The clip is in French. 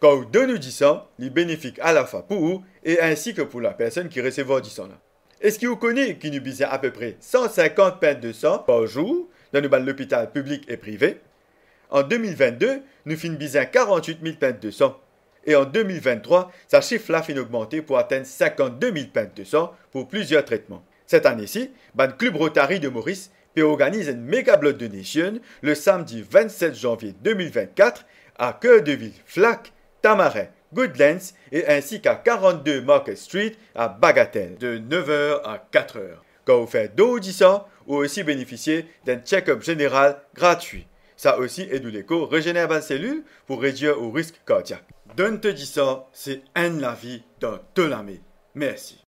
Quand donnez du sang, il est bénéfique à la fois pour vous et ainsi que pour la personne qui recevra du sang. Est-ce que vous connaissez qu'il bise à peu près 150 pintes de sang par jour dans nos l'hôpital public et privé En 2022, nous finissons 48 000 pintes de sang. Et en 2023, sa chiffre-là finit augmenter pour atteindre 52 000 pintes de sang pour plusieurs traitements. Cette année-ci, le Club Rotary de Maurice peut organise une méga de nation le samedi 27 janvier 2024 à Cœur de Ville Flac Tamarin, Goodlands et ainsi qu'à 42 Market Street à Bagatelle de 9h à 4h. Quand vous faites deux ou vous aussi bénéficier d'un check-up général gratuit. Ça aussi aide l'écho régénère vos cellules pour réduire au risque cardiaque. Donne te dit ça, c'est un la vie dans te Merci.